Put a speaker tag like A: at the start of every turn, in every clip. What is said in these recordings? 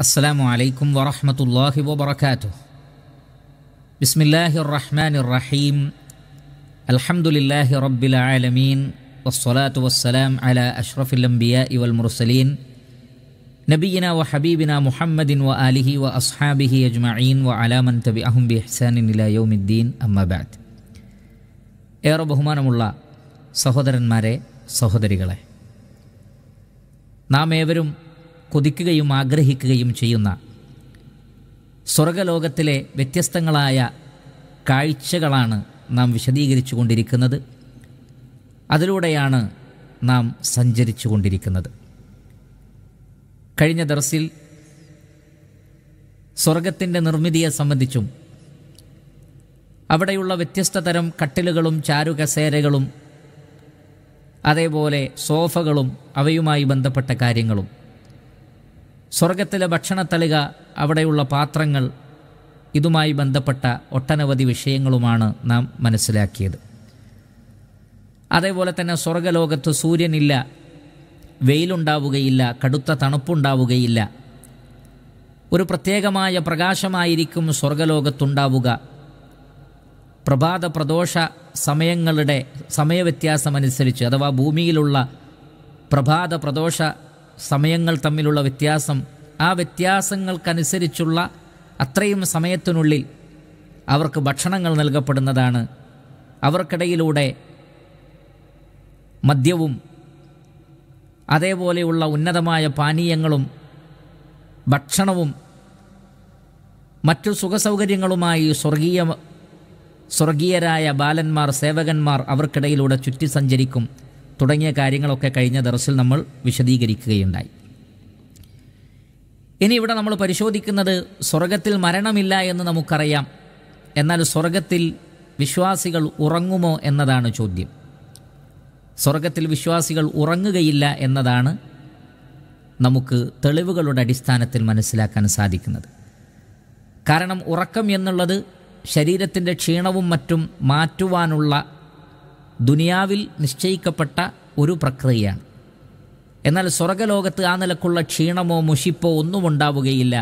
A: السلام عليكم ورحمة الله وبركاته بسم الله الرحمن الرحيم الحمد لله رب العالمين والصلاة والسلام على أشرف الأنبياء والمرسلين نبينا وحبيبنا محمد وآله وأصحابه أجمعين وعلى من تبعهم بإحسان إلى يوم الدين أما بعد يا رب ഏറെ ബഹുമാനമുള്ള സഹോദരന്മാരെ സഹോദരികളെ നാം ഏവരും കൊതിക്കുകയും ആഗ്രഹിക്കുകയും ചെയ്യുന്ന സ്വർഗലോകത്തിലെ വ്യത്യസ്തങ്ങളായ കാഴ്ചകളാണ് നാം വിശദീകരിച്ചു കൊണ്ടിരിക്കുന്നത് അതിലൂടെയാണ് നാം സഞ്ചരിച്ചു കൊണ്ടിരിക്കുന്നത് കഴിഞ്ഞ ദർസിൽ സ്വർഗത്തിൻ്റെ നിർമ്മിതിയെ സംബന്ധിച്ചും അവിടെയുള്ള വ്യത്യസ്ത തരം കട്ടിലുകളും ചാരുകസേരകളും അതേപോലെ സോഫകളും അവയുമായി ബന്ധപ്പെട്ട കാര്യങ്ങളും സ്വർഗത്തിലെ ഭക്ഷണത്തളിക അവിടെയുള്ള പാത്രങ്ങൾ ഇതുമായി ബന്ധപ്പെട്ട ഒട്ടനവധി വിഷയങ്ങളുമാണ് നാം മനസ്സിലാക്കിയത് അതേപോലെ തന്നെ സ്വർഗലോകത്ത് സൂര്യനില്ല വെയിലുണ്ടാവുകയില്ല കടുത്ത തണുപ്പുണ്ടാവുകയില്ല ഒരു പ്രത്യേകമായ പ്രകാശമായിരിക്കും സ്വർഗലോകത്തുണ്ടാവുക പ്രഭാത പ്രദോഷ സമയങ്ങളുടെ സമയവ്യത്യാസമനുസരിച്ച് അഥവാ ഭൂമിയിലുള്ള പ്രഭാത പ്രദോഷ സമയങ്ങൾ തമ്മിലുള്ള വ്യത്യാസം ആ വ്യത്യാസങ്ങൾക്കനുസരിച്ചുള്ള അത്രയും സമയത്തിനുള്ളിൽ അവർക്ക് ഭക്ഷണങ്ങൾ നൽകപ്പെടുന്നതാണ് അവർക്കിടയിലൂടെ മദ്യവും അതേപോലെയുള്ള ഉന്നതമായ പാനീയങ്ങളും ഭക്ഷണവും മറ്റു സുഖസൗകര്യങ്ങളുമായി സ്വർഗീയ സ്വർഗീയരായ ബാലന്മാർ സേവകന്മാർ അവർക്കിടയിലൂടെ ചുറ്റി സഞ്ചരിക്കും തുടങ്ങിയ കാര്യങ്ങളൊക്കെ കഴിഞ്ഞ ദർസിൽ നമ്മൾ വിശദീകരിക്കുകയുണ്ടായി ഇനി ഇവിടെ നമ്മൾ പരിശോധിക്കുന്നത് സ്വർഗത്തിൽ മരണമില്ല എന്ന് നമുക്കറിയാം എന്നാൽ സ്വർഗത്തിൽ വിശ്വാസികൾ ഉറങ്ങുമോ എന്നതാണ് ചോദ്യം സ്വർഗത്തിൽ വിശ്വാസികൾ ഉറങ്ങുകയില്ല എന്നതാണ് നമുക്ക് തെളിവുകളുടെ അടിസ്ഥാനത്തിൽ മനസ്സിലാക്കാൻ സാധിക്കുന്നത് കാരണം ഉറക്കം എന്നുള്ളത് ശരീരത്തിൻ്റെ ക്ഷീണവും മറ്റും മാറ്റുവാനുള്ള ദുനിയാവിൽ നിശ്ചയിക്കപ്പെട്ട ഒരു പ്രക്രിയയാണ് എന്നാൽ സ്വർഗലോകത്ത് ആ നിലക്കുള്ള ക്ഷീണമോ മുഷിപ്പോ ഒന്നും ഉണ്ടാവുകയില്ല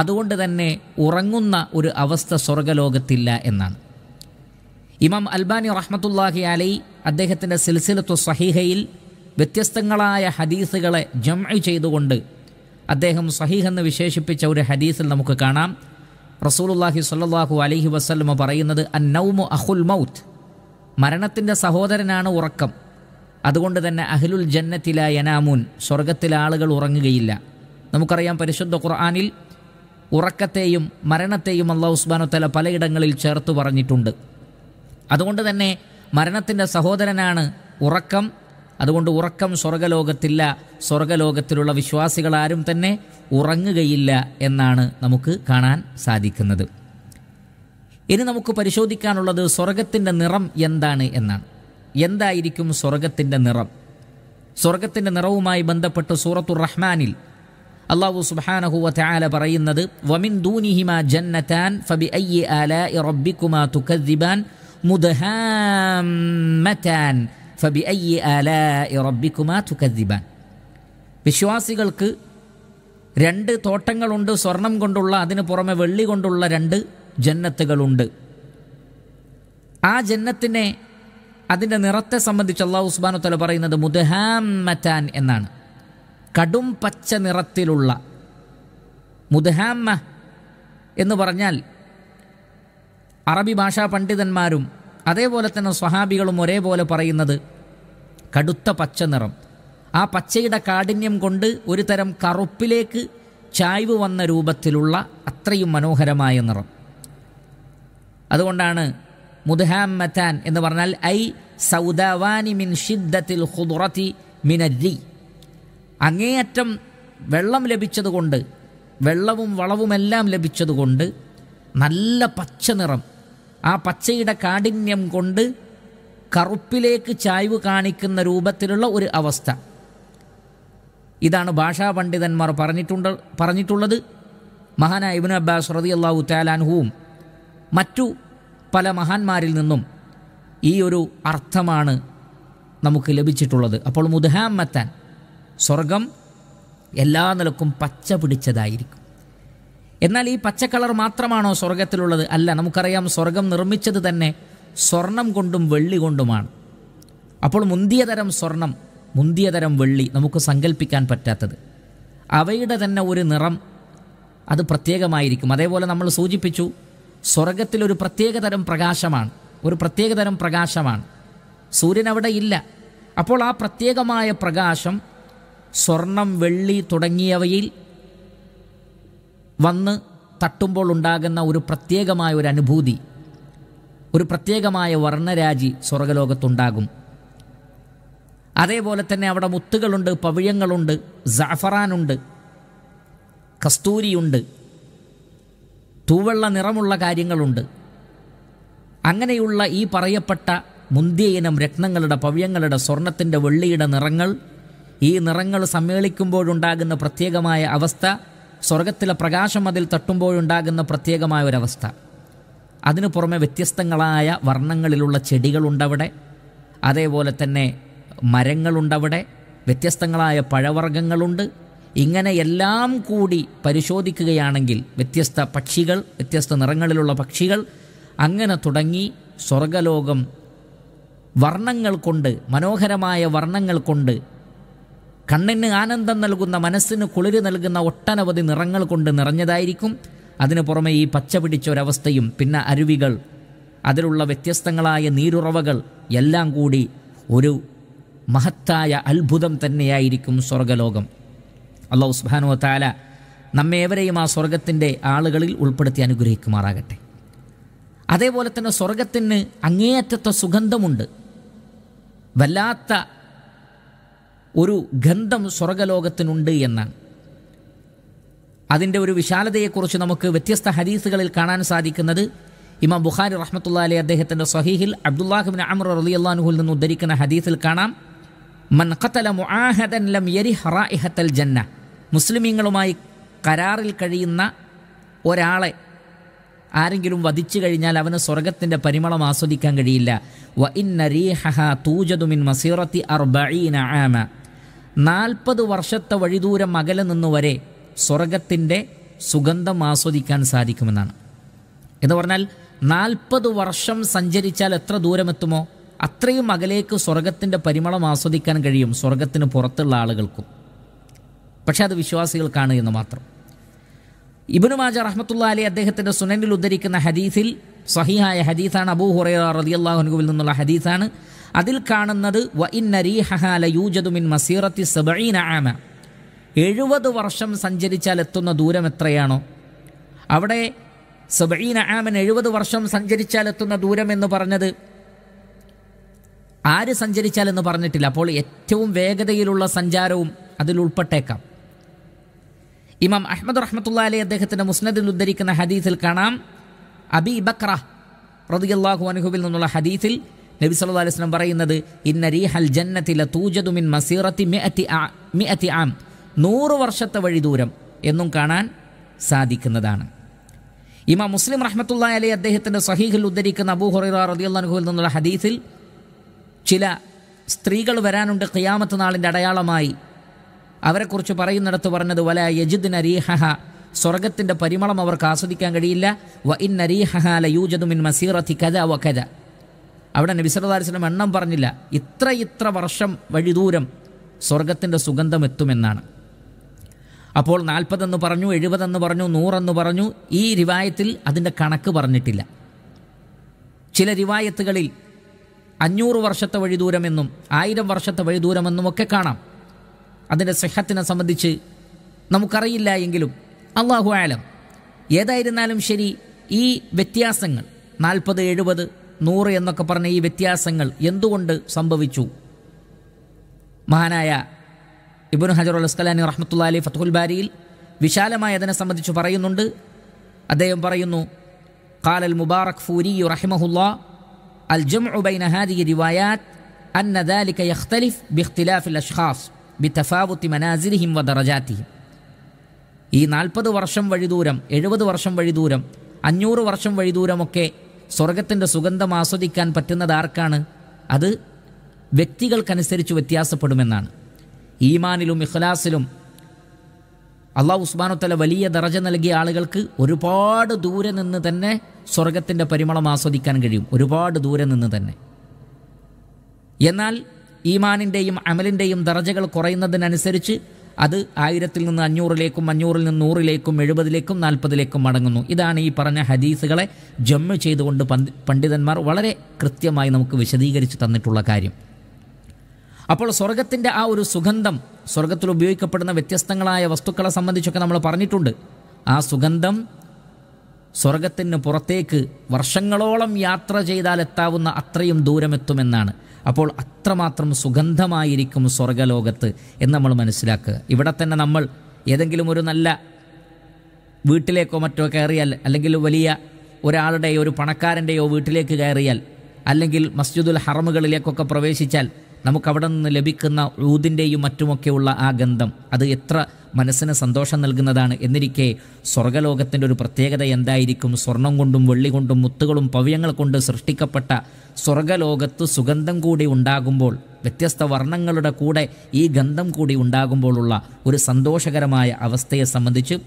A: അതുകൊണ്ട് തന്നെ ഉറങ്ങുന്ന ഒരു അവസ്ഥ സ്വർഗലോകത്തില്ല എന്നാണ് ഇമാം അൽബാനി റഹ്മത്തുല്ലാഹി അലൈ അദ്ദേഹത്തിൻ്റെ സിൽസിലത്തു സഹീഹയിൽ വ്യത്യസ്തങ്ങളായ ഹദീസുകളെ ജംഅ ചെയ്തുകൊണ്ട് അദ്ദേഹം സഹീഹെന്ന് എന്ന് വിശേഷിപ്പിച്ച ഒരു ഹദീസിൽ നമുക്ക് കാണാം റസൂലുല്ലാഹി സല്ലാഹു അലൈഹി വസ്ലമ പറയുന്നത് നൗമു അഹുൽ മൗത്ത് മരണത്തിൻ്റെ സഹോദരനാണ് ഉറക്കം അതുകൊണ്ട് തന്നെ അഹ്ലുൽ ജന്നത്തില യനാമൂൻ സ്വർഗത്തിലെ ആളുകൾ ഉറങ്ങുകയില്ല നമുക്കറിയാം പരിശുദ്ധ ഖുർആാനിൽ ഉറക്കത്തെയും മരണത്തെയും അള്ളാഹു ഉസ്മാനുത്തല പലയിടങ്ങളിൽ ചേർത്ത് പറഞ്ഞിട്ടുണ്ട് അതുകൊണ്ട് തന്നെ മരണത്തിൻ്റെ സഹോദരനാണ് ഉറക്കം അതുകൊണ്ട് ഉറക്കം സ്വർഗലോകത്തില്ല സ്വർഗലോകത്തിലുള്ള വിശ്വാസികളാരും തന്നെ ഉറങ്ങുകയില്ല എന്നാണ് നമുക്ക് കാണാൻ സാധിക്കുന്നത് ഇനി നമുക്ക് പരിശോധിക്കാനുള്ളത് സ്വർഗത്തിൻ്റെ നിറം എന്താണ് എന്നാണ് എന്തായിരിക്കും സ്വർഗത്തിൻ്റെ നിറം സ്വർഗത്തിൻ്റെ നിറവുമായി ബന്ധപ്പെട്ട് സൂറത്തു റഹ്മാനിൽ അള്ളാഹു സുബാനഹുവ ത്യാല പറയുന്നത് വമിൻ ദൂനിഹിമാ ജന്നത്താൻ ഫബി അയ്യ ആല റബ്ബിക്കുമാ തുക്കദ്ദിബാൻ മുദഹാമത്താൻ ഫബി അയ്യ ആല വിശ്വാസികൾക്ക് രണ്ട് തോട്ടങ്ങളുണ്ട് സ്വർണം കൊണ്ടുള്ള അതിന് പുറമെ വെള്ളി കൊണ്ടുള്ള രണ്ട് ജന്നത്തുകളുണ്ട് ആ ജന്നത്തിനെ അതിൻ്റെ നിറത്തെ സംബന്ധിച്ച് അള്ളാഹു ഉസ്മാനു തല പറയുന്നത് മുദ്ഹാമറ്റാൻ എന്നാണ് കടും പച്ച നിറത്തിലുള്ള മുദ്ഹാമ്മ എന്ന് പറഞ്ഞാൽ അറബി ഭാഷാ പണ്ഡിതന്മാരും അതേപോലെ തന്നെ സ്വഹാബികളും ഒരേപോലെ പറയുന്നത് കടുത്ത പച്ച നിറം ആ പച്ചയുടെ കാഠിന്യം കൊണ്ട് ഒരു തരം കറുപ്പിലേക്ക് ചായ്വ് വന്ന രൂപത്തിലുള്ള അത്രയും മനോഹരമായ നിറം അതുകൊണ്ടാണ് മുദ്ഹാമത്താൻ എന്ന് പറഞ്ഞാൽ ഐ സൗദാവാനി മിൻ ഷിദ്ദത്തിൽ ഹുദുറത്തി മിനരി അങ്ങേയറ്റം വെള്ളം ലഭിച്ചതുകൊണ്ട് വെള്ളവും വളവുമെല്ലാം ലഭിച്ചതുകൊണ്ട് നല്ല പച്ച നിറം ആ പച്ചയുടെ കാഠിന്യം കൊണ്ട് കറുപ്പിലേക്ക് ചായ്വ് കാണിക്കുന്ന രൂപത്തിലുള്ള ഒരു അവസ്ഥ ഇതാണ് ഭാഷാ പണ്ഡിതന്മാർ പറഞ്ഞിട്ടുണ്ട് പറഞ്ഞിട്ടുള്ളത് മഹാനായ ഇബിൻ അബ്ബാസ് റതി അള്ളാഹു താലാൻഹുവും മറ്റു പല മഹാന്മാരിൽ നിന്നും ഈ ഒരു അർത്ഥമാണ് നമുക്ക് ലഭിച്ചിട്ടുള്ളത് അപ്പോൾ മുദഹാമത്താൻ സ്വർഗം എല്ലാ നിലക്കും പച്ച പിടിച്ചതായിരിക്കും എന്നാൽ ഈ പച്ചക്കളർ മാത്രമാണോ സ്വർഗത്തിലുള്ളത് അല്ല നമുക്കറിയാം സ്വർഗം നിർമ്മിച്ചത് തന്നെ സ്വർണം കൊണ്ടും വെള്ളി കൊണ്ടുമാണ് അപ്പോൾ മുന്തിയതരം സ്വർണം മുന്തിയതരം വെള്ളി നമുക്ക് സങ്കല്പിക്കാൻ പറ്റാത്തത് അവയുടെ തന്നെ ഒരു നിറം അത് പ്രത്യേകമായിരിക്കും അതേപോലെ നമ്മൾ സൂചിപ്പിച്ചു സ്വർഗത്തിൽ ഒരു പ്രത്യേകതരം പ്രകാശമാണ് ഒരു പ്രത്യേകതരം പ്രകാശമാണ് സൂര്യൻ അവിടെ ഇല്ല അപ്പോൾ ആ പ്രത്യേകമായ പ്രകാശം സ്വർണം വെള്ളി തുടങ്ങിയവയിൽ വന്ന് തട്ടുമ്പോൾ ഉണ്ടാകുന്ന ഒരു പ്രത്യേകമായ ഒരു അനുഭൂതി ഒരു പ്രത്യേകമായ വർണ്ണരാജി സ്വർഗലോകത്തുണ്ടാകും അതേപോലെ തന്നെ അവിടെ മുത്തുകളുണ്ട് പവിഴങ്ങളുണ്ട് സാഫറാനുണ്ട് കസ്തൂരിയുണ്ട് തൂവെള്ള നിറമുള്ള കാര്യങ്ങളുണ്ട് അങ്ങനെയുള്ള ഈ പറയപ്പെട്ട മുന്തിയ രത്നങ്ങളുടെ പവ്യങ്ങളുടെ സ്വർണത്തിൻ്റെ വെള്ളിയുടെ നിറങ്ങൾ ഈ നിറങ്ങൾ സമ്മേളിക്കുമ്പോഴുണ്ടാകുന്ന പ്രത്യേകമായ അവസ്ഥ സ്വർഗത്തിലെ പ്രകാശം അതിൽ തട്ടുമ്പോഴുണ്ടാകുന്ന പ്രത്യേകമായ ഒരവസ്ഥ അതിനു പുറമെ വ്യത്യസ്തങ്ങളായ വർണ്ണങ്ങളിലുള്ള ചെടികളുണ്ടവിടെ അതേപോലെ തന്നെ മരങ്ങളുണ്ടവിടെ വ്യത്യസ്തങ്ങളായ പഴവർഗ്ഗങ്ങളുണ്ട് ഇങ്ങനെ എല്ലാം കൂടി പരിശോധിക്കുകയാണെങ്കിൽ വ്യത്യസ്ത പക്ഷികൾ വ്യത്യസ്ത നിറങ്ങളിലുള്ള പക്ഷികൾ അങ്ങനെ തുടങ്ങി സ്വർഗലോകം വർണ്ണങ്ങൾ കൊണ്ട് മനോഹരമായ വർണ്ണങ്ങൾ കൊണ്ട് കണ്ണിന് ആനന്ദം നൽകുന്ന മനസ്സിന് കുളിര് നൽകുന്ന ഒട്ടനവധി നിറങ്ങൾ കൊണ്ട് നിറഞ്ഞതായിരിക്കും അതിനു പുറമെ ഈ പച്ച പിടിച്ച ഒരവസ്ഥയും പിന്നെ അരുവികൾ അതിലുള്ള വ്യത്യസ്തങ്ങളായ നീരുറവകൾ എല്ലാം കൂടി ഒരു മഹത്തായ അത്ഭുതം തന്നെയായിരിക്കും സ്വർഗലോകം അള്ളാഹു സുബാനു താല നമ്മേവരെയും ആ സ്വർഗത്തിൻ്റെ ആളുകളിൽ ഉൾപ്പെടുത്തി അനുഗ്രഹിക്കുമാറാകട്ടെ അതേപോലെ തന്നെ സ്വർഗത്തിന് അങ്ങേയറ്റത്തെ സുഗന്ധമുണ്ട് വല്ലാത്ത ഒരു ഗന്ധം സ്വർഗലോകത്തിനുണ്ട് എന്നാണ് അതിൻ്റെ ഒരു വിശാലതയെക്കുറിച്ച് നമുക്ക് വ്യത്യസ്ത ഹദീസുകളിൽ കാണാൻ സാധിക്കുന്നത് ഇമാം ബുഖാരി റഹ്മത്തുള്ള അലി അദ്ദേഹത്തിൻ്റെ സഹീഹിൽ അബ്ദുല്ലാഹിബിൻ അമർ അലി അള്ളാഹുവിൽ നിന്ന് ഉദ്ധരിക്കുന്ന ഹദീസിൽ കാണാം മൻ ഖത്തല മുആഹദൻ ലം യരി റായിഹത്തൽ ജന്ന മുസ്ലിമീങ്ങളുമായി കരാറിൽ കഴിയുന്ന ഒരാളെ ആരെങ്കിലും വധിച്ചു കഴിഞ്ഞാൽ അവന് സ്വർഗത്തിൻ്റെ പരിമളം ആസ്വദിക്കാൻ കഴിയില്ല വ ഇന്നരീഹ തൂജതുമിൻ മസീറത്തി അർബീന ആമ നാൽപ്പത് വർഷത്തെ വഴിദൂരം അകലെ നിന്നുവരെ സ്വർഗത്തിൻ്റെ സുഗന്ധം ആസ്വദിക്കാൻ സാധിക്കുമെന്നാണ് എന്ന് പറഞ്ഞാൽ നാൽപ്പത് വർഷം സഞ്ചരിച്ചാൽ എത്ര ദൂരമെത്തുമോ അത്രയും അകലേക്ക് സ്വർഗത്തിൻ്റെ പരിമളം ആസ്വദിക്കാൻ കഴിയും സ്വർഗത്തിന് പുറത്തുള്ള ആളുകൾക്കും പക്ഷേ അത് വിശ്വാസികൾക്കാണ് എന്ന് മാത്രം ഇബനു മാജ റഹ്മത്തുള്ള അലി അദ്ദേഹത്തിൻ്റെ സുനനിൽ ഉദ്ധരിക്കുന്ന ഹദീസിൽ സഹിഹായ ഹദീസാണ് അബൂ ഹുറൈറ അള്ളാഹുനുവിൽ നിന്നുള്ള ഹദീസാണ് അതിൽ കാണുന്നത് വ ഇന്നരീഹല യൂജതുമിൻ മസീറത്തി സബീന ആമ എഴുപത് വർഷം സഞ്ചരിച്ചാൽ എത്തുന്ന ദൂരം എത്രയാണോ അവിടെ സബീന ആമൻ എഴുപത് വർഷം സഞ്ചരിച്ചാൽ എത്തുന്ന ദൂരം എന്ന് പറഞ്ഞത് ആര് സഞ്ചരിച്ചാൽ എന്ന് പറഞ്ഞിട്ടില്ല അപ്പോൾ ഏറ്റവും വേഗതയിലുള്ള സഞ്ചാരവും അതിൽ ഉൾപ്പെട്ടേക്കാം ഇമാം അഹമ്മദ് റഹ്മത്തുള്ള അലി അദ്ദേഹത്തിൻ്റെ മുസ്നദിൽ ഉദ്ധരിക്കുന്ന ഹദീസിൽ കാണാം അബി ബക്ര റതിയല്ലാഹു അനുഹുവിൽ നിന്നുള്ള ഹദീസിൽ നബി സല്ലു അലൈഹി വസല്ലം പറയുന്നത് ഇന്ന റീഹൽ ജന്നത്തില തൂജതുമിൻ മസീറത്തി മി മിഅത്തി ആം നൂറ് വർഷത്തെ വഴി ദൂരം എന്നും കാണാൻ സാധിക്കുന്നതാണ് ഇമാം മുസ്ലിം റഹ്മത്തുള്ള അലി അദ്ദേഹത്തിൻ്റെ സഹീഹിൽ ഉദ്ധരിക്കുന്ന അബൂ ഹുറൈറ റളിയല്ലാഹു അനുഹുവിൽ നിന്നുള്ള ഹദീസിൽ ചില സ്ത്രീകൾ വരാനുണ്ട് ഖിയാമത്ത് നാളിൻ്റെ അടയാളമായി അവരെക്കുറിച്ച് പറയുന്നിടത്ത് പറഞ്ഞത് വല യജിദ് നരീഹ സ്വർഗത്തിൻ്റെ പരിമളം അവർക്ക് ആസ്വദിക്കാൻ കഴിയില്ല വ ഇൻ നരീഹ മിൻ മസീറത്തി കത വ കഥ അവിടെ നബിസലദാലിസ്ലം എണ്ണം പറഞ്ഞില്ല ഇത്ര ഇത്ര വർഷം വഴിദൂരം സ്വർഗത്തിൻ്റെ സുഗന്ധം എത്തുമെന്നാണ് അപ്പോൾ നാൽപ്പതെന്ന് പറഞ്ഞു എഴുപതെന്ന് പറഞ്ഞു നൂറെന്ന് പറഞ്ഞു ഈ രിവായത്തിൽ അതിൻ്റെ കണക്ക് പറഞ്ഞിട്ടില്ല ചില രിവായത്തുകളിൽ അഞ്ഞൂറ് വർഷത്തെ വഴി ദൂരമെന്നും ആയിരം വർഷത്തെ വഴി ദൂരമെന്നും ഒക്കെ കാണാം അതിൻ്റെ സ്വഹത്തിനെ സംബന്ധിച്ച് നമുക്കറിയില്ല എങ്കിലും അള്ളാഹു ആലം ഏതായിരുന്നാലും ശരി ഈ വ്യത്യാസങ്ങൾ നാൽപ്പത് എഴുപത് നൂറ് എന്നൊക്കെ പറഞ്ഞ ഈ വ്യത്യാസങ്ങൾ എന്തുകൊണ്ട് സംഭവിച്ചു മഹാനായ ഇബുൻ ഹജറുൽ അസ്കലാനി റഹ്മത്തുള്ള അലി ഫത്തുൽ ബാരിയിൽ വിശാലമായ അതിനെ സംബന്ധിച്ച് പറയുന്നുണ്ട് അദ്ദേഹം പറയുന്നു കാലൽ മുബാറക് ഫൂരി റഹിമഹുല്ല അൽ ജും ഉബൈൻ ഹാദി റിവായാത്ത് അന്ന ദാലിക യഖ്തലിഫ് ബിഖ്തിലാഫിൽ അഷ്ഖാസ് ബി തഫാവുത്തി മനാസിലിഹിം വ ദറജാത്തിഹിം ഈ നാൽപ്പത് വർഷം വഴി ദൂരം എഴുപത് വർഷം വഴി ദൂരം അഞ്ഞൂറ് വർഷം വഴി ദൂരമൊക്കെ സ്വർഗത്തിൻ്റെ സുഗന്ധം ആസ്വദിക്കാൻ പറ്റുന്നത് ആർക്കാണ് അത് വ്യക്തികൾക്കനുസരിച്ച് വ്യത്യാസപ്പെടുമെന്നാണ് ഈമാനിലും ഇഖ്ലാസിലും അള്ളാഹു ഉസ്മാനുത്തല വലിയ ദറജ നൽകിയ ആളുകൾക്ക് ഒരുപാട് ദൂരെ നിന്ന് തന്നെ സ്വർഗത്തിൻ്റെ പരിമളം ആസ്വദിക്കാൻ കഴിയും ഒരുപാട് ദൂരെ നിന്ന് തന്നെ എന്നാൽ ഈമാനിൻ്റെയും അമലിൻ്റെയും ദർജകൾ കുറയുന്നതിനനുസരിച്ച് അത് ആയിരത്തിൽ നിന്ന് അഞ്ഞൂറിലേക്കും അഞ്ഞൂറിൽ നിന്ന് നൂറിലേക്കും എഴുപതിലേക്കും നാൽപ്പതിലേക്കും മടങ്ങുന്നു ഇതാണ് ഈ പറഞ്ഞ ഹദീസുകളെ ജമ്മു ചെയ്തുകൊണ്ട് പണ്ഡിതന്മാർ വളരെ കൃത്യമായി നമുക്ക് വിശദീകരിച്ച് തന്നിട്ടുള്ള കാര്യം അപ്പോൾ സ്വർഗത്തിൻ്റെ ആ ഒരു സുഗന്ധം സ്വർഗത്തിൽ ഉപയോഗിക്കപ്പെടുന്ന വ്യത്യസ്തങ്ങളായ വസ്തുക്കളെ സംബന്ധിച്ചൊക്കെ നമ്മൾ പറഞ്ഞിട്ടുണ്ട് ആ സുഗന്ധം സ്വർഗത്തിന് പുറത്തേക്ക് വർഷങ്ങളോളം യാത്ര ചെയ്താൽ എത്താവുന്ന അത്രയും ദൂരമെത്തുമെന്നാണ് അപ്പോൾ അത്രമാത്രം സുഗന്ധമായിരിക്കും സ്വർഗലോകത്ത് എന്ന് നമ്മൾ മനസ്സിലാക്കുക ഇവിടെ തന്നെ നമ്മൾ ഏതെങ്കിലും ഒരു നല്ല വീട്ടിലേക്കോ മറ്റോ കയറിയാൽ അല്ലെങ്കിൽ വലിയ ഒരാളുടെയോ ഒരു പണക്കാരൻ്റെയോ വീട്ടിലേക്ക് കയറിയാൽ അല്ലെങ്കിൽ മസ്ജിദുൽ ഹറമുകളിലേക്കൊക്കെ പ്രവേശിച്ചാൽ നമുക്കവിടെ നിന്ന് ലഭിക്കുന്ന ഊതിൻ്റെയും മറ്റുമൊക്കെയുള്ള ആ ഗന്ധം അത് എത്ര മനസ്സിന് സന്തോഷം നൽകുന്നതാണ് എന്നിരിക്കെ സ്വർഗലോകത്തിൻ്റെ ഒരു പ്രത്യേകത എന്തായിരിക്കും സ്വർണം കൊണ്ടും വെള്ളി കൊണ്ടും മുത്തുകളും പവ്യങ്ങൾ കൊണ്ട് സൃഷ്ടിക്കപ്പെട്ട സ്വർഗലോകത്ത് സുഗന്ധം കൂടി ഉണ്ടാകുമ്പോൾ വ്യത്യസ്ത വർണ്ണങ്ങളുടെ കൂടെ ഈ ഗന്ധം കൂടി ഉണ്ടാകുമ്പോഴുള്ള ഒരു സന്തോഷകരമായ അവസ്ഥയെ സംബന്ധിച്ച്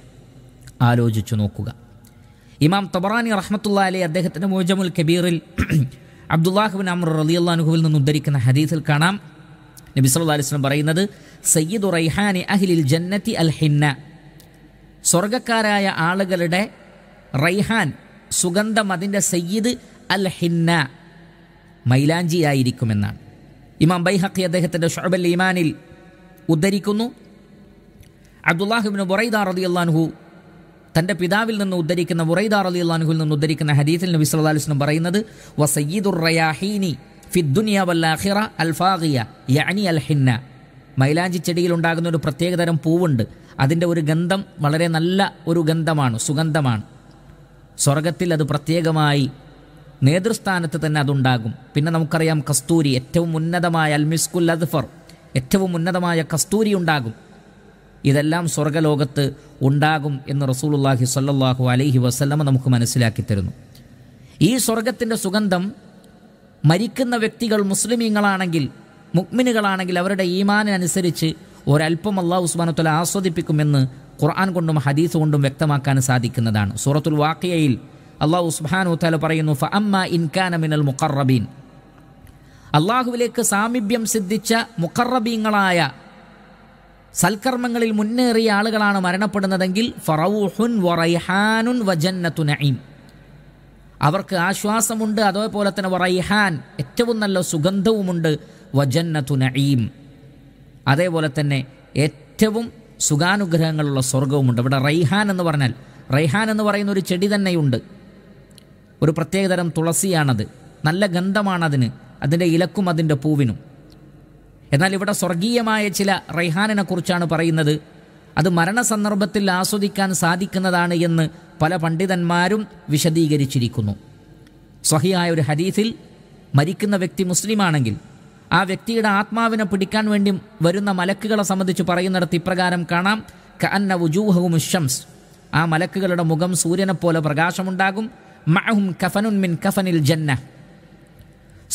A: ആലോചിച്ചു നോക്കുക ഇമാം തബറാനി റഹ്മത്തുള്ള അലി അദ്ദേഹത്തിൻ്റെ മോജമുൽ കബീറിൽ അബ്ദുല്ലാഹുബിൻ അമർ റലി അള്ളാഹുവിൽ നിന്ന് ഉദ്ധരിക്കുന്ന ഹദീസിൽ കാണാം നബി അലൈഹി അലിസ്ലം പറയുന്നത് സയ്യിദ് റൈഹാനി അഹിലിൽ ജന്നത്തി അൽ ഹിന്ന സ്വർഗക്കാരായ ആളുകളുടെ റൈഹാൻ സുഗന്ധം അതിൻ്റെ സയ്യിദ് അൽ ഹിന്ന മൈലാഞ്ചിയായിരിക്കുമെന്നാണ് ഇമാം ബൈഹക്കി അദ്ദേഹത്തിൻ്റെ ഷൊബൽ ഇമാനിൽ ഉദ്ധരിക്കുന്നു അബ്ദുല്ലാഹിബിൻ ബൊറൈദ റതിയല്ലാൻഹു തൻ്റെ പിതാവിൽ നിന്ന് ഉദ്ധരിക്കുന്ന ഉറൈദാർ അലി അള്ളാഹുവിൽ നിന്ന് ഉദ്ധരിക്കുന്ന ഹദീസിൽ നബി സല്ലാ അലിസ്ലം പറയുന്നത് വസയ്യിദുർ റയാഹീനി ഫിദ്ദുനിയ വല്ലാഹിറ അൽഫാഖിയ യാനി അൽഹിന്ന മൈലാഞ്ചി ചെടിയിൽ ഉണ്ടാകുന്ന ഒരു പ്രത്യേകതരം പൂവുണ്ട് അതിൻ്റെ ഒരു ഗന്ധം വളരെ നല്ല ഒരു ഗന്ധമാണ് സുഗന്ധമാണ് സ്വർഗത്തിൽ അത് പ്രത്യേകമായി നേതൃസ്ഥാനത്ത് തന്നെ അതുണ്ടാകും പിന്നെ നമുക്കറിയാം കസ്തൂരി ഏറ്റവും ഉന്നതമായ അൽമിസ്കുൽ അദ്ഫർ ഏറ്റവും ഉന്നതമായ കസ്തൂരി ഉണ്ടാകും ഇതെല്ലാം സ്വർഗലോകത്ത് ഉണ്ടാകും എന്ന് റസൂലുല്ലാഹി സല്ലാഹു അലൈഹി വസ്ലമ നമുക്ക് മനസ്സിലാക്കി തരുന്നു ഈ സ്വർഗത്തിൻ്റെ സുഗന്ധം മരിക്കുന്ന വ്യക്തികൾ മുസ്ലിമീങ്ങളാണെങ്കിൽ മുക്മിനുകളാണെങ്കിൽ അവരുടെ ഈമാനനുസരിച്ച് ഒരല്പം അള്ളാഹു ഉസ്മാനത്തുല ആസ്വദിപ്പിക്കുമെന്ന് ഖുർആൻ കൊണ്ടും ഹദീസ് കൊണ്ടും വ്യക്തമാക്കാൻ സാധിക്കുന്നതാണ് സൂറത്തുൽ വാക്കിയയിൽ അള്ളാഹു ഉസ്ബാനു തല പറയുന്നു ഫ അമ്മ ഇൻകാന മിനൽ മുഖറബീൻ അള്ളാഹുവിലേക്ക് സാമീപ്യം സിദ്ധിച്ച മുഖറബീങ്ങളായ സൽക്കർമ്മങ്ങളിൽ മുന്നേറിയ ആളുകളാണ് മരണപ്പെടുന്നതെങ്കിൽ ഫറൌഹുൻ വറൈഹാനുൻ വജന്നത്തു നഈം അവർക്ക് ആശ്വാസമുണ്ട് അതേപോലെ തന്നെ വറൈഹാൻ ഏറ്റവും നല്ല സുഗന്ധവുമുണ്ട് വജന്നത്തു നഈം അതേപോലെ തന്നെ ഏറ്റവും സുഖാനുഗ്രഹങ്ങളുള്ള സ്വർഗവുമുണ്ട് ഇവിടെ റൈഹാൻ എന്ന് പറഞ്ഞാൽ റൈഹാൻ എന്ന് പറയുന്ന ഒരു ചെടി തന്നെയുണ്ട് ഒരു പ്രത്യേകതരം തുളസിയാണത് നല്ല ഗന്ധമാണതിന് അതിൻ്റെ ഇലക്കും അതിൻ്റെ പൂവിനും എന്നാൽ ഇവിടെ സ്വർഗീയമായ ചില റൈഹാനിനെ കുറിച്ചാണ് പറയുന്നത് അത് മരണസന്ദർഭത്തിൽ ആസ്വദിക്കാൻ സാധിക്കുന്നതാണ് എന്ന് പല പണ്ഡിതന്മാരും വിശദീകരിച്ചിരിക്കുന്നു സ്വഹിയായ ഒരു ഹദീസിൽ മരിക്കുന്ന വ്യക്തി മുസ്ലിമാണെങ്കിൽ ആ വ്യക്തിയുടെ ആത്മാവിനെ പിടിക്കാൻ വേണ്ടി വരുന്ന മലക്കുകളെ സംബന്ധിച്ച് പറയുന്നിടത്ത് ഇപ്രകാരം കാണാം കഅന്ന വുജൂഹവും ഷംസ് ആ മലക്കുകളുടെ മുഖം സൂര്യനെപ്പോലെ പ്രകാശമുണ്ടാകും മഅഹും കഫനുൻ മിൻ കഫനിൽ ജന്ന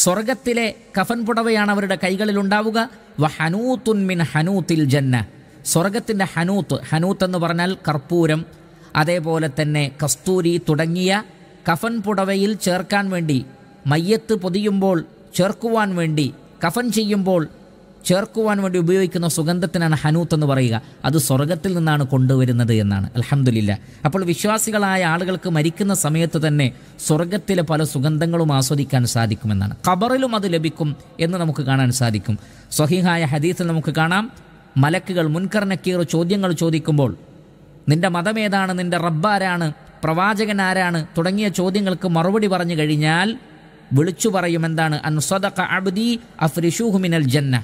A: സ്വർഗത്തിലെ കഫൻ പുടവയാണ് അവരുടെ കൈകളിൽ ഉണ്ടാവുക വ ഹനൂത്തുൻ മിൻ ഹനൂത്തിൽ ജന്ന സ്വർഗത്തിൻ്റെ ഹനൂത്ത് ഹനൂത്ത് എന്ന് പറഞ്ഞാൽ കർപ്പൂരം അതേപോലെ തന്നെ കസ്തൂരി തുടങ്ങിയ കഫൻ പുടവയിൽ ചേർക്കാൻ വേണ്ടി മയ്യത്ത് പൊതിയുമ്പോൾ ചേർക്കുവാൻ വേണ്ടി കഫൻ ചെയ്യുമ്പോൾ ചേർക്കുവാൻ വേണ്ടി ഉപയോഗിക്കുന്ന സുഗന്ധത്തിനാണ് ഹനൂത്ത് എന്ന് പറയുക അത് സ്വർഗത്തിൽ നിന്നാണ് കൊണ്ടുവരുന്നത് എന്നാണ് അലഹമില്ല അപ്പോൾ വിശ്വാസികളായ ആളുകൾക്ക് മരിക്കുന്ന സമയത്ത് തന്നെ സ്വർഗത്തിലെ പല സുഗന്ധങ്ങളും ആസ്വദിക്കാൻ സാധിക്കുമെന്നാണ് ഖബറിലും അത് ലഭിക്കും എന്ന് നമുക്ക് കാണാൻ സാധിക്കും സ്വഹിഹായ ഹദീസിൽ നമുക്ക് കാണാം മലക്കുകൾ മുൻകർണക്കീർ ചോദ്യങ്ങൾ ചോദിക്കുമ്പോൾ നിന്റെ മതമേതാണ് നിന്റെ റബ്ബാരാണ് പ്രവാചകൻ ആരാണ് തുടങ്ങിയ ചോദ്യങ്ങൾക്ക് മറുപടി പറഞ്ഞു കഴിഞ്ഞാൽ വിളിച്ചു പറയും എന്താണ് അൻസദഖ അബ്ദി അഫ്രിഷൂഹുമിനൽ ജന്ന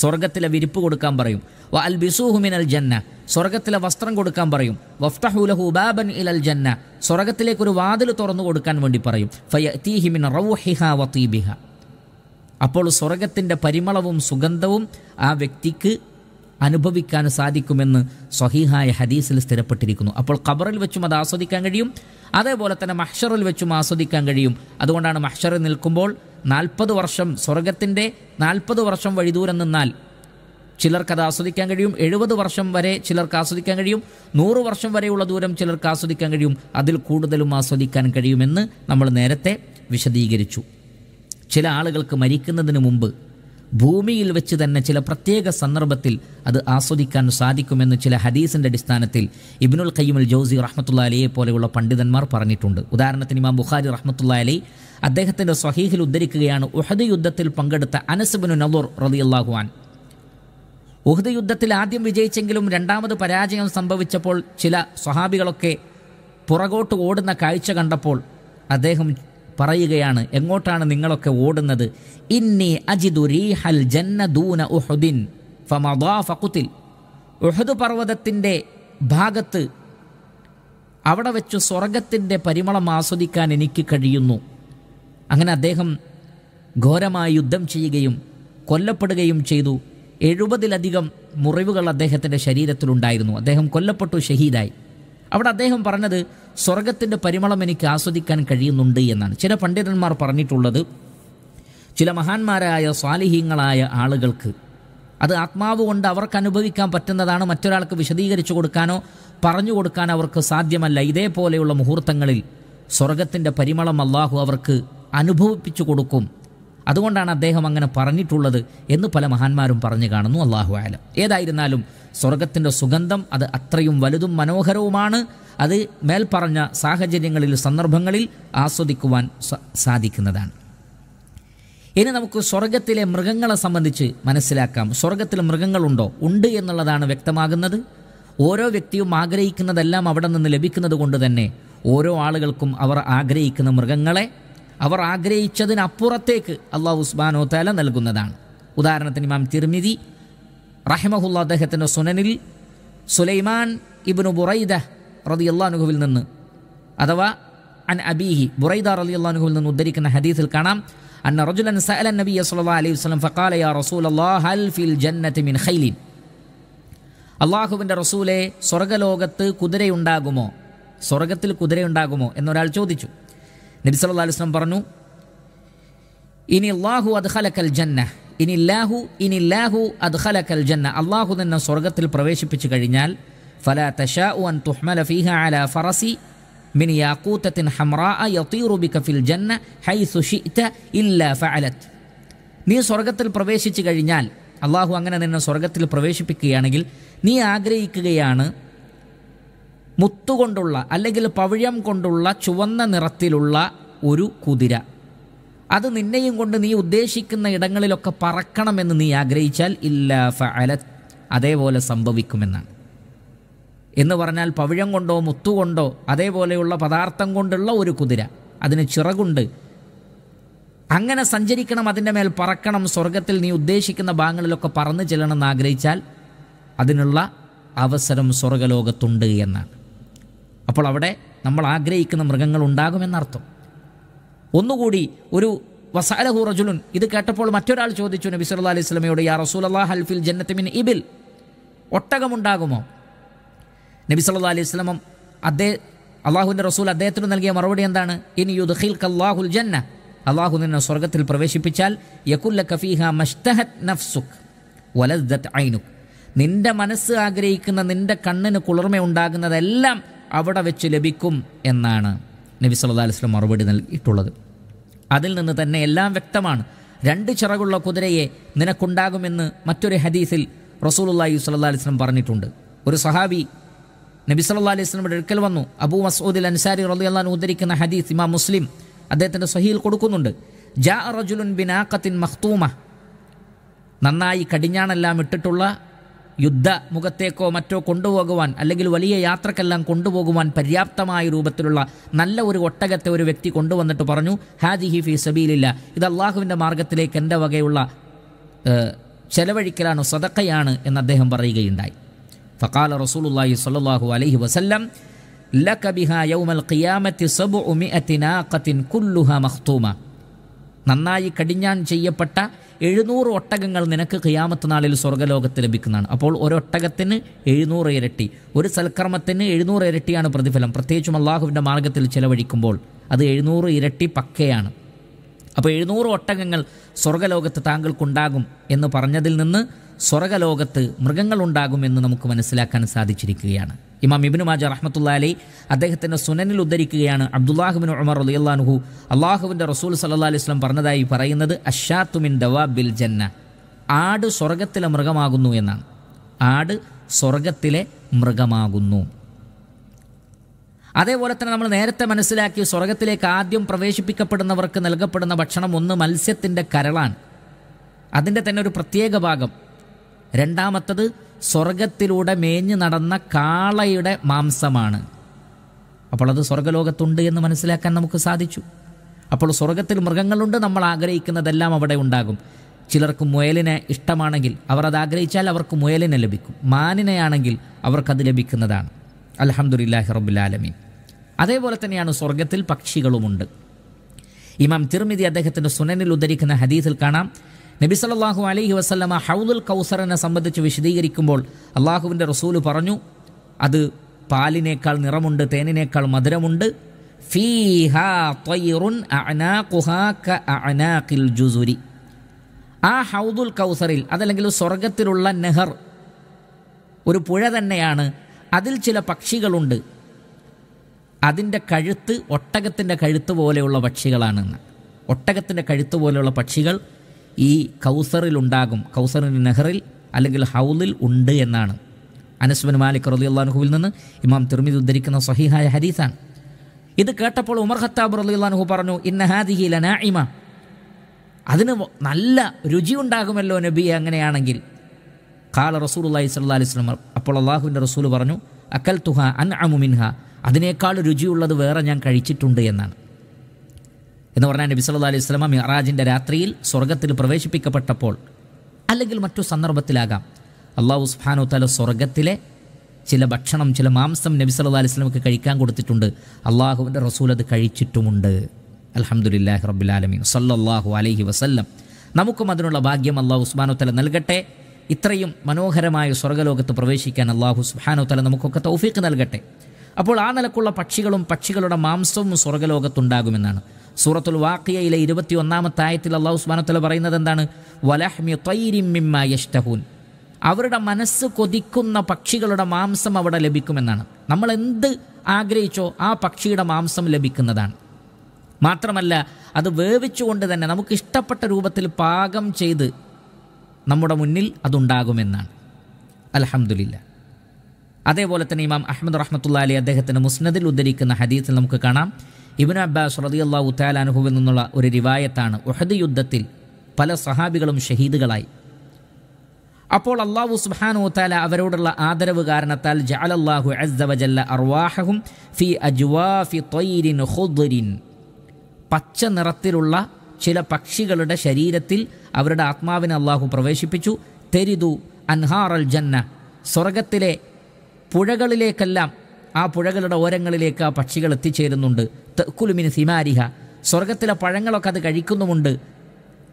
A: സ്വർഗത്തിലെ വിരിപ്പ് കൊടുക്കാൻ പറയും വ അൽ ബിസൂഹുമിനൽ ജന്ന സ്വർഗത്തിലെ വസ്ത്രം കൊടുക്കാൻ പറയും ലഹു ബാബൻ ഇലൽ ജന്ന സ്വർഗത്തിലേക്കൊരു വാതിൽ തുറന്നു കൊടുക്കാൻ വേണ്ടി പറയും ഫയതീഹിമിൻ റൗഹിഹ വതീബിഹ അപ്പോൾ സ്വർഗത്തിൻ്റെ പരിമളവും സുഗന്ധവും ആ വ്യക്തിക്ക് അനുഭവിക്കാൻ സാധിക്കുമെന്ന് സ്വഹീഹായ ഹദീസിൽ സ്ഥിരപ്പെട്ടിരിക്കുന്നു അപ്പോൾ ഖബറിൽ വെച്ചും അത് ആസ്വദിക്കാൻ കഴിയും അതേപോലെ തന്നെ മഹ്ഷറിൽ വെച്ചും ആസ്വദിക്കാൻ കഴിയും അതുകൊണ്ടാണ് മഹ്ഷറിൽ നിൽക്കുമ്പോൾ നാൽപ്പത് വർഷം സ്വർഗത്തിൻ്റെ നാൽപ്പത് വർഷം വഴി ദൂരം നിന്നാൽ ചിലർക്കത് ആസ്വദിക്കാൻ കഴിയും എഴുപത് വർഷം വരെ ചിലർക്ക് ആസ്വദിക്കാൻ കഴിയും നൂറ് വർഷം വരെയുള്ള ദൂരം ചിലർക്ക് ആസ്വദിക്കാൻ കഴിയും അതിൽ കൂടുതലും ആസ്വദിക്കാൻ കഴിയുമെന്ന് നമ്മൾ നേരത്തെ വിശദീകരിച്ചു ചില ആളുകൾക്ക് മരിക്കുന്നതിന് മുമ്പ് ഭൂമിയിൽ വെച്ച് തന്നെ ചില പ്രത്യേക സന്ദർഭത്തിൽ അത് ആസ്വദിക്കാൻ സാധിക്കുമെന്ന് ചില ഹദീസിൻ്റെ അടിസ്ഥാനത്തിൽ ഇബിനുൽ ഖയ്യുൽ ജോസി റഹ്മത്തുള്ള അലിയെ പോലെയുള്ള പണ്ഡിതന്മാർ പറഞ്ഞിട്ടുണ്ട് ഉദാഹരണത്തിന് ഇമാം ബുഖാരി റഹ്മത്തുള്ള അലി അദ്ദേഹത്തിൻ്റെ സ്വഹീഹിൽ ഉദ്ധരിക്കുകയാണ് ഉഹദ് യുദ്ധത്തിൽ പങ്കെടുത്ത അനസ്ബിനു നലൂർ റലിയല്ലാഹുവാൻ ഉഹദ് യുദ്ധത്തിൽ ആദ്യം വിജയിച്ചെങ്കിലും രണ്ടാമത് പരാജയം സംഭവിച്ചപ്പോൾ ചില സ്വഹാബികളൊക്കെ പുറകോട്ട് ഓടുന്ന കാഴ്ച കണ്ടപ്പോൾ അദ്ദേഹം പറയുകയാണ് എങ്ങോട്ടാണ് നിങ്ങളൊക്കെ ഓടുന്നത് ഇന്നി അജിദു റീഹൽ ജന്ന ദൂന ഉഹുദിൻ ഫമദാഫക്കുത്തിൽ ഉഹദ് പർവ്വതത്തിൻ്റെ ഭാഗത്ത് അവിടെ വെച്ച് സ്വർഗത്തിൻ്റെ പരിമളം ആസ്വദിക്കാൻ എനിക്ക് കഴിയുന്നു അങ്ങനെ അദ്ദേഹം ഘോരമായി യുദ്ധം ചെയ്യുകയും കൊല്ലപ്പെടുകയും ചെയ്തു എഴുപതിലധികം മുറിവുകൾ അദ്ദേഹത്തിൻ്റെ ശരീരത്തിലുണ്ടായിരുന്നു അദ്ദേഹം കൊല്ലപ്പെട്ടു ഷഹീദായി അവിടെ അദ്ദേഹം പറഞ്ഞത് സ്വർഗത്തിൻ്റെ പരിമളം എനിക്ക് ആസ്വദിക്കാൻ കഴിയുന്നുണ്ട് എന്നാണ് ചില പണ്ഡിതന്മാർ പറഞ്ഞിട്ടുള്ളത് ചില മഹാന്മാരായ സ്വാലിഹീങ്ങളായ ആളുകൾക്ക് അത് ആത്മാവ് കൊണ്ട് അവർക്ക് അനുഭവിക്കാൻ പറ്റുന്നതാണ് മറ്റൊരാൾക്ക് വിശദീകരിച്ചു കൊടുക്കാനോ പറഞ്ഞു കൊടുക്കാനോ അവർക്ക് സാധ്യമല്ല ഇതേപോലെയുള്ള മുഹൂർത്തങ്ങളിൽ സ്വർഗത്തിൻ്റെ പരിമളം അള്ളാഹു അവർക്ക് അനുഭവിപ്പിച്ചു കൊടുക്കും അതുകൊണ്ടാണ് അദ്ദേഹം അങ്ങനെ പറഞ്ഞിട്ടുള്ളത് എന്ന് പല മഹാന്മാരും പറഞ്ഞു കാണുന്നു അള്ളാഹു ആലം ഏതായിരുന്നാലും സ്വർഗത്തിൻ്റെ സുഗന്ധം അത് അത്രയും വലുതും മനോഹരവുമാണ് അത് മേൽപ്പറഞ്ഞ സാഹചര്യങ്ങളിൽ സന്ദർഭങ്ങളിൽ ആസ്വദിക്കുവാൻ സാധിക്കുന്നതാണ് ഇനി നമുക്ക് സ്വർഗത്തിലെ മൃഗങ്ങളെ സംബന്ധിച്ച് മനസ്സിലാക്കാം സ്വർഗത്തിൽ മൃഗങ്ങളുണ്ടോ ഉണ്ട് എന്നുള്ളതാണ് വ്യക്തമാകുന്നത് ഓരോ വ്യക്തിയും ആഗ്രഹിക്കുന്നതെല്ലാം അവിടെ നിന്ന് ലഭിക്കുന്നത് കൊണ്ട് തന്നെ ഓരോ ആളുകൾക്കും അവർ ആഗ്രഹിക്കുന്ന മൃഗങ്ങളെ അവർ ആഗ്രഹിച്ചതിനപ്പുറത്തേക്ക് അള്ളാഹു ഉസ്മാനോ തല നൽകുന്നതാണ് ഉദാഹരണത്തിന് ഇമാം തിർമിതി റഹിമഹുല്ല അദ്ദേഹത്തിൻ്റെ സുനനിൽ സുലൈമാൻ ഇബ്നു ബുറൈദ റതി അള്ളാഹുഹുവിൽ നിന്ന് അഥവാ അൻ അബീഹി ബുറൈദ റതി അള്ളാഹുഹുവിൽ നിന്ന് ഉദ്ധരിക്കുന്ന ഹദീസിൽ കാണാം അന്ന റജുലൻ സഅല നബി സല്ലല്ലാഹു അലൈഹി വസല്ലം ഫഖാല യാ റസൂലല്ലാഹ് ഹൽ ഫിൽ ജന്നത്തി മിൻ ഖൈലിൻ അള്ളാഹുവിൻ്റെ റസൂലെ സ്വർഗലോകത്ത് കുതിരയുണ്ടാകുമോ സ്വർഗത്തിൽ കുതിരയുണ്ടാകുമോ എന്നൊരാൾ ചോദിച്ചു നബി സല്ലാ അലിസ്ലം പറഞ്ഞു ഇനി അള്ളാഹു അദ്ഹലക്കൽ ജന്ന ഇനി ലാഹു ഇനി ലാഹു അദ്ഹലക്കൽ ജന്ന അള്ളാഹു തന്നെ സ്വർഗത്തിൽ പ്രവേശിപ്പിച്ചു കഴിഞ്ഞാൽ ഫല തഷാ അൻ തുഹ്മല ഫീഹ അല ഫറസി من ياقوتة حمراء يطير بك في الجنة حيث شئت إلا فعلت നീ സ്വർഗത്തിൽ പ്രവേശിച്ചു കഴിഞ്ഞാൽ അള്ളാഹു അങ്ങനെ നിന്നെ സ്വർഗത്തിൽ പ്രവേശിപ്പിക്കുകയാണെങ്കിൽ നീ ആഗ്രഹിക്കുകയാണ് മുത്തുകൊണ്ടുള്ള അല്ലെങ്കിൽ പവിഴം കൊണ്ടുള്ള ചുവന്ന നിറത്തിലുള്ള ഒരു കുതിര അത് നിന്നെയും കൊണ്ട് നീ ഉദ്ദേശിക്കുന്ന ഇടങ്ങളിലൊക്കെ പറക്കണമെന്ന് നീ ആഗ്രഹിച്ചാൽ ഇല്ല ഫഅലത് അതേപോലെ സംഭവിക്കുമെന്നാണ് എന്ന് പറഞ്ഞാൽ പവിഴം കൊണ്ടോ മുത്തുകൊണ്ടോ അതേപോലെയുള്ള പദാർത്ഥം കൊണ്ടുള്ള ഒരു കുതിര അതിന് ചിറകുണ്ട് അങ്ങനെ സഞ്ചരിക്കണം അതിൻ്റെ മേൽ പറക്കണം സ്വർഗത്തിൽ നീ ഉദ്ദേശിക്കുന്ന ഭാഗങ്ങളിലൊക്കെ പറന്നു ചെല്ലണമെന്ന് ആഗ്രഹിച്ചാൽ അതിനുള്ള അവസരം സ്വർഗലോകത്തുണ്ട് എന്നാണ് അപ്പോൾ അവിടെ നമ്മൾ ആഗ്രഹിക്കുന്ന മൃഗങ്ങൾ ഉണ്ടാകുമെന്നർത്ഥം ഒന്നുകൂടി ഒരു വസാല റജുലുൻ ഇത് കേട്ടപ്പോൾ മറ്റൊരാൾ ചോദിച്ചു നബി സല്ല അലൈഹി സ്വലമയോട് യാ റസൂൽ അള്ളാഹ് ഹൽഫിൽ ജന്നത്തിമിൻ ഇബിൽ ഒട്ടകമുണ്ടാകുമോ നബി സല്ല അലൈഹി സ്വലമം അദ്ദേഹം അള്ളാഹുവിൻ്റെ റസൂൽ അദ്ദേഹത്തിന് നൽകിയ മറുപടി എന്താണ് ഇനി യുദ്ഹിൽ കല്ലാഹുൽ ജന്ന അള്ളാഹു നിന്നെ സ്വർഗത്തിൽ പ്രവേശിപ്പിച്ചാൽ യക്കുല്ല കഫീഹ മഷ്തഹത് നഫ്സുഖ് വലദ്ദത്ത് ഐനുഖ് നിന്റെ മനസ്സ് ആഗ്രഹിക്കുന്ന നിന്റെ കണ്ണിന് ഉണ്ടാകുന്നതെല്ലാം അവിടെ വെച്ച് ലഭിക്കും എന്നാണ് നബി സല്ലാ അലിസ്ലം മറുപടി നൽകിയിട്ടുള്ളത് അതിൽ നിന്ന് തന്നെ എല്ലാം വ്യക്തമാണ് രണ്ട് ചിറകുള്ള കുതിരയെ നിനക്കുണ്ടാകുമെന്ന് മറ്റൊരു ഹദീസിൽ റസൂലുല്ലാഹി സല്ലാ അലിസ്ലം പറഞ്ഞിട്ടുണ്ട് ഒരു സഹാബി നബി സല്ലാ അലൈഹി സ്വലമിയുടെ അടുക്കൽ വന്നു അബൂ മസൂദിൽ അൻസാരി അള്ളഹാൻ ഉദ്ധരിക്കുന്ന ഹദീസ് ഇമാം മുസ്ലിം അദ്ദേഹത്തിൻ്റെ സഹിയിൽ കൊടുക്കുന്നുണ്ട് ജാ റജുലുൻ ബിനാക്കത്തിൻ മഖ്തൂമ നന്നായി കടിഞ്ഞാണെല്ലാം ഇട്ടിട്ടുള്ള യുദ്ധ മുഖത്തേക്കോ മറ്റോ കൊണ്ടുപോകുവാൻ അല്ലെങ്കിൽ വലിയ യാത്രക്കെല്ലാം കൊണ്ടുപോകുവാൻ പര്യാപ്തമായ രൂപത്തിലുള്ള നല്ല ഒരു ഒട്ടകത്തെ ഒരു വ്യക്തി കൊണ്ടുവന്നിട്ട് പറഞ്ഞു ഹാദി ഹി ഫി സബീലില്ല ഇത് അള്ളാഹുവിൻ്റെ മാർഗത്തിലേക്ക് എൻ്റെ വകയുള്ള ചെലവഴിക്കലാണോ സതക്കയാണ് എന്ന് അദ്ദേഹം പറയുകയുണ്ടായി ഫക്കാല റസൂലുല്ലാഹി സ്വല്ലല്ലാഹു അലൈഹി വസല്ലം ലക യൗമൽ ഖിയാമത്തി നന്നായി കടിഞ്ഞാൻ ചെയ്യപ്പെട്ട എഴുന്നൂറ് ഒട്ടകങ്ങൾ നിനക്ക് കിയാമത്ത് നാളിൽ സ്വർഗ്ഗലോകത്ത് ലഭിക്കുന്നതാണ് അപ്പോൾ ഒരൊട്ടകത്തിന് എഴുന്നൂറ് ഇരട്ടി ഒരു സൽക്രമത്തിന് എഴുന്നൂറ് ഇരട്ടിയാണ് പ്രതിഫലം പ്രത്യേകിച്ചും അള്ളാഹുവിൻ്റെ മാർഗത്തിൽ ചെലവഴിക്കുമ്പോൾ അത് എഴുന്നൂറ് ഇരട്ടി പക്കയാണ് അപ്പോൾ എഴുന്നൂറ് ഒട്ടകങ്ങൾ സ്വർഗ്ഗലോകത്ത് താങ്കൾക്കുണ്ടാകും എന്ന് പറഞ്ഞതിൽ നിന്ന് സ്വർഗലോകത്ത് മൃഗങ്ങളുണ്ടാകുമെന്ന് നമുക്ക് മനസ്സിലാക്കാൻ സാധിച്ചിരിക്കുകയാണ് ഇമാം ഇബിനു മാജ റഹ്മത്തുല്ലാ അലൈ അദ്ദേഹത്തിൻ്റെ സുനനിൽ ഉദ്ധരിക്കുകയാണ് അബ്ദുല്ലാഹുബിൻ ഉമർ അള്ളാഹു അള്ളാഹുവിൻ്റെ റസൂൽ സല്ലാ അലൈഹി സ്വലം പറഞ്ഞതായി പറയുന്നത് അഷാത്തുമിൻ ദവാ ബിൽ ജന്ന ആട് സ്വർഗത്തിലെ മൃഗമാകുന്നു എന്നാണ് ആട് സ്വർഗത്തിലെ മൃഗമാകുന്നു അതേപോലെ തന്നെ നമ്മൾ നേരത്തെ മനസ്സിലാക്കി സ്വർഗത്തിലേക്ക് ആദ്യം പ്രവേശിപ്പിക്കപ്പെടുന്നവർക്ക് നൽകപ്പെടുന്ന ഭക്ഷണം ഒന്ന് മത്സ്യത്തിൻ്റെ കരളാണ് അതിൻ്റെ തന്നെ ഒരു പ്രത്യേക ഭാഗം രണ്ടാമത്തത് സ്വർഗത്തിലൂടെ മേഞ്ഞു നടന്ന കാളയുടെ മാംസമാണ് അപ്പോൾ അത് സ്വർഗലോകത്തുണ്ട് എന്ന് മനസ്സിലാക്കാൻ നമുക്ക് സാധിച്ചു അപ്പോൾ സ്വർഗത്തിൽ മൃഗങ്ങളുണ്ട് നമ്മൾ ആഗ്രഹിക്കുന്നതെല്ലാം അവിടെ ഉണ്ടാകും ചിലർക്ക് മുയലിനെ ഇഷ്ടമാണെങ്കിൽ അവർ അത് ആഗ്രഹിച്ചാൽ അവർക്ക് മുയലിനെ ലഭിക്കും മാനിനെയാണെങ്കിൽ അവർക്കത് ലഭിക്കുന്നതാണ് അലഹമുല്ലാ റബുലാലമീൻ അതേപോലെ തന്നെയാണ് സ്വർഗത്തിൽ പക്ഷികളുമുണ്ട് ഇമാം തിർമിതി അദ്ദേഹത്തിൻ്റെ സുനനിൽ ഉദ്ധരിക്കുന്ന ഹദീസിൽ കാണാം നബി സലാഹു അലൈഹി വസ്ലമ ഹൗദുൽ കൗസറിനെ സംബന്ധിച്ച് വിശദീകരിക്കുമ്പോൾ അള്ളാഹുവിൻ്റെ റസൂല് പറഞ്ഞു അത് പാലിനേക്കാൾ നിറമുണ്ട് തേനിനേക്കാൾ മധുരമുണ്ട് ജുസുരി ആ ഹൗദുൽ കൗസറിൽ അതല്ലെങ്കിൽ സ്വർഗത്തിലുള്ള നെഹർ ഒരു പുഴ തന്നെയാണ് അതിൽ ചില പക്ഷികളുണ്ട് അതിൻ്റെ കഴുത്ത് ഒട്ടകത്തിൻ്റെ കഴുത്ത് പോലെയുള്ള പക്ഷികളാണെന്ന് ഒട്ടകത്തിൻ്റെ കഴുത്ത് പോലെയുള്ള പക്ഷികൾ ഈ കൗസറിലുണ്ടാകും കൗസറിൻ്റെ നെഹറിൽ അല്ലെങ്കിൽ ഹൗലിൽ ഉണ്ട് എന്നാണ് അനസ്ബിൻ മാലിക് റലി അള്ളാൻഹുവിൽ നിന്ന് ഇമാം തിർമിതി ഉദ്ധരിക്കുന്ന സഹിഹായ ഹദീസാണ് ഇത് കേട്ടപ്പോൾ ഉമർ ഖത്താബ് റലി അള്ളാൻഹു പറഞ്ഞു ഇന്ന ഹാദിഹി ലനായിമ അതിന് നല്ല രുചി ഉണ്ടാകുമല്ലോ നബി അങ്ങനെയാണെങ്കിൽ കാല റസൂൽ അള്ളഹി സ്വല്ലാ അലൈഹി സ്വലം അപ്പോൾ അള്ളാഹുവിൻ്റെ റസൂൽ പറഞ്ഞു അക്കൽ തുഹ അൻ അമുമിൻഹ അതിനേക്കാൾ രുചിയുള്ളത് വേറെ ഞാൻ കഴിച്ചിട്ടുണ്ട് എന്നാണ് എന്ന് പറഞ്ഞാൽ നബി സല്ലാ അലൈഹി സ്വലമ മിറാജിൻ്റെ രാത്രിയിൽ സ്വർഗത്തിൽ പ്രവേശിപ്പിക്കപ്പെട്ടപ്പോൾ അല്ലെങ്കിൽ മറ്റു സന്ദർഭത്തിലാകാം അള്ളാഹു ഉസ്ഫാനു തല സ്വർഗത്തിലെ ചില ഭക്ഷണം ചില മാംസം നബി സല്ലാ അലൈഹി സ്വലമക്ക് കഴിക്കാൻ കൊടുത്തിട്ടുണ്ട് അള്ളാഹുവിൻ്റെ റസൂൽ അത് കഴിച്ചിട്ടുമുണ്ട് അലഹമുല്ലാഹി റബുലാലമീൻ സല്ലാഹു അലൈഹി വസല്ലം നമുക്കും അതിനുള്ള ഭാഗ്യം അള്ളാഹു സുബാനു തല നൽകട്ടെ ഇത്രയും മനോഹരമായ സ്വർഗ്ഗലോകത്ത് പ്രവേശിക്കാൻ അള്ളാഹു സുബാനു തല നമുക്കൊക്കെ തൗഫീക്ക് നൽകട്ടെ അപ്പോൾ ആ നിലക്കുള്ള പക്ഷികളും പക്ഷികളുടെ മാംസവും സ്വർഗ്ഗലോകത്തുണ്ടാകുമെന്നാണ് സൂറത്തുൽ വാക്കിയയിലെ ഇരുപത്തിയൊന്നാമത്തെ ആയത്തിൽ അള്ളാഹു സ്മാനത്തല പറയുന്നത് എന്താണ് വലഹ്മി അവരുടെ മനസ്സ് കൊതിക്കുന്ന പക്ഷികളുടെ മാംസം അവിടെ ലഭിക്കുമെന്നാണ് നമ്മൾ എന്ത് ആഗ്രഹിച്ചോ ആ പക്ഷിയുടെ മാംസം ലഭിക്കുന്നതാണ് മാത്രമല്ല അത് വേവിച്ചുകൊണ്ട് തന്നെ നമുക്ക് ഇഷ്ടപ്പെട്ട രൂപത്തിൽ പാകം ചെയ്ത് നമ്മുടെ മുന്നിൽ അതുണ്ടാകുമെന്നാണ് അലഹമുല്ല അതേപോലെ തന്നെ ഇമാം അഹമ്മദ് റഹ്മത്തുള്ള അലി അദ്ദേഹത്തിന് മുസ്നദിൽ ഉദ്ധരിക്കുന്ന ഹദീസിൽ നമുക്ക് കാണാം ഇബിൻ അബ്ബാസ് റതിയല്ലാഹു അനുഭവിൽ നിന്നുള്ള ഒരു റിവായത്താണ് ഒഹദ് യുദ്ധത്തിൽ പല സഹാബികളും ഷഹീദുകളായി അപ്പോൾ അള്ളാഹു സുബാനു താല അവരോടുള്ള ആദരവ് കാരണത്താൽ ജഅലല്ലാഹു അസ്സവജല്ല അർവാഹും ഫി അജ്വാഫി തൊയ്രിൻ ഹുദ്രിൻ പച്ച നിറത്തിലുള്ള ചില പക്ഷികളുടെ ശരീരത്തിൽ അവരുടെ ആത്മാവിനെ അള്ളാഹു പ്രവേശിപ്പിച്ചു തെരിതു അൽ ജന്ന സ്വർഗത്തിലെ പുഴകളിലേക്കെല്ലാം ആ പുഴകളുടെ ഓരങ്ങളിലേക്ക് ആ പക്ഷികൾ എത്തിച്ചേരുന്നുണ്ട് തെക്കുലുമിന് സിമാരിഹ സ്വർഗത്തിലെ പഴങ്ങളൊക്കെ അത് കഴിക്കുന്നുമുണ്ട്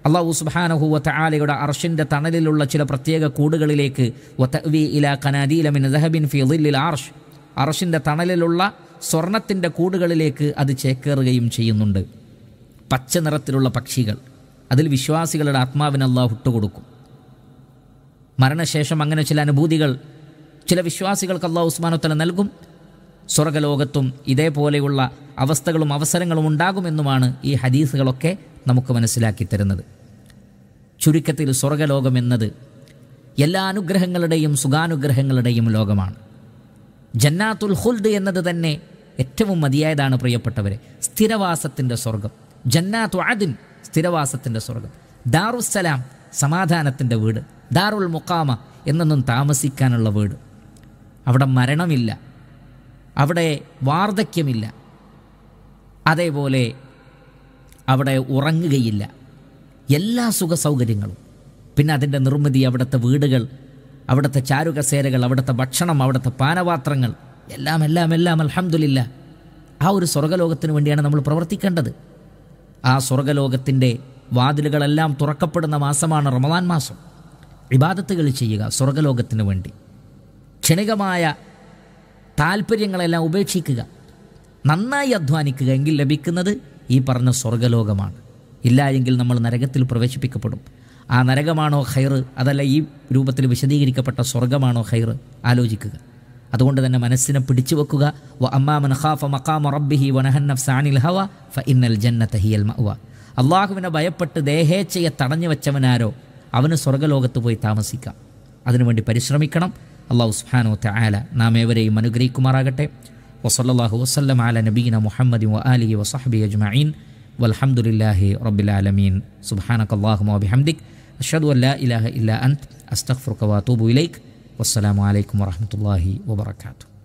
A: അള്ളാഹു സുബാനഹുവ തആലയുടെ അർഷിൻ്റെ തണലിലുള്ള ചില പ്രത്യേക കൂടുകളിലേക്ക് വി അർഷ് അർഷിൻ്റെ തണലിലുള്ള സ്വർണത്തിൻ്റെ കൂടുകളിലേക്ക് അത് ചേക്കേറുകയും ചെയ്യുന്നുണ്ട് പച്ച നിറത്തിലുള്ള പക്ഷികൾ അതിൽ വിശ്വാസികളുടെ ആത്മാവിന് അള്ളാഹു ഇട്ടുകൊടുക്കും മരണശേഷം അങ്ങനെ ചില അനുഭൂതികൾ ചില വിശ്വാസികൾക്ക് അള്ളാഹു ഉസ്മാനോത്തല നൽകും സ്വർഗലോകത്തും ഇതേപോലെയുള്ള അവസ്ഥകളും അവസരങ്ങളും ഉണ്ടാകുമെന്നുമാണ് ഈ ഹദീസുകളൊക്കെ നമുക്ക് മനസ്സിലാക്കി തരുന്നത് ചുരുക്കത്തിൽ സ്വർഗലോകം എന്നത് എല്ലാ അനുഗ്രഹങ്ങളുടെയും സുഖാനുഗ്രഹങ്ങളുടെയും ലോകമാണ് ജന്നാത്തുൽ ഹുൽദ് എന്നത് തന്നെ ഏറ്റവും മതിയായതാണ് പ്രിയപ്പെട്ടവരെ സ്ഥിരവാസത്തിൻ്റെ സ്വർഗം ജന്നാത്തു ആദിൻ സ്ഥിരവാസത്തിൻ്റെ സ്വർഗം ദാറുസലാം സമാധാനത്തിൻ്റെ വീട് ദാറുൽ മുക്കാമ എന്നൊന്നും താമസിക്കാനുള്ള വീട് അവിടെ മരണമില്ല അവിടെ വാർദ്ധക്യമില്ല അതേപോലെ അവിടെ ഉറങ്ങുകയില്ല എല്ലാ സുഖ സൗകര്യങ്ങളും പിന്നെ അതിൻ്റെ നിർമ്മിതി അവിടുത്തെ വീടുകൾ അവിടുത്തെ ചാരുകസേരകൾ അവിടുത്തെ ഭക്ഷണം അവിടുത്തെ പാനപാത്രങ്ങൾ എല്ലാം എല്ലാം എല്ലാം അലഹമുല്ല ആ ഒരു സ്വർഗലോകത്തിന് വേണ്ടിയാണ് നമ്മൾ പ്രവർത്തിക്കേണ്ടത് ആ സ്വർഗലോകത്തിൻ്റെ വാതിലുകളെല്ലാം തുറക്കപ്പെടുന്ന മാസമാണ് റമദാൻ മാസം ഇബാദത്തുകൾ ചെയ്യുക സ്വർഗലോകത്തിന് വേണ്ടി ക്ഷണികമായ താല്പര്യങ്ങളെല്ലാം ഉപേക്ഷിക്കുക നന്നായി അധ്വാനിക്കുക എങ്കിൽ ലഭിക്കുന്നത് ഈ പറഞ്ഞ സ്വർഗലോകമാണ് ഇല്ല എങ്കിൽ നമ്മൾ നരകത്തിൽ പ്രവേശിപ്പിക്കപ്പെടും ആ നരകമാണോ ഹൈർ അതല്ല ഈ രൂപത്തിൽ വിശദീകരിക്കപ്പെട്ട സ്വർഗമാണോ ഹൈർ ആലോചിക്കുക അതുകൊണ്ട് തന്നെ മനസ്സിനെ പിടിച്ചു വെക്കുക ഖാഫ മഖാമ റബ്ബിഹി സാനിൽ ഹിയൽ അള്ളാഹുവിനെ ഭയപ്പെട്ട് ദേഹേച്ഛയെ തടഞ്ഞു വെച്ചവനാരോ അവന് സ്വർഗ്ഗലോകത്ത് പോയി താമസിക്കാം അതിനുവേണ്ടി പരിശ്രമിക്കണം الله سبحانه وتعالى نام يبري من غريكم راغتي وصلى الله وسلم على نبينا محمد وآله وصحبه أجمعين والحمد لله رب العالمين سبحانك اللهم وبحمدك أشهد أن لا إله إلا أنت أستغفرك وأتوب إليك والسلام عليكم ورحمة الله وبركاته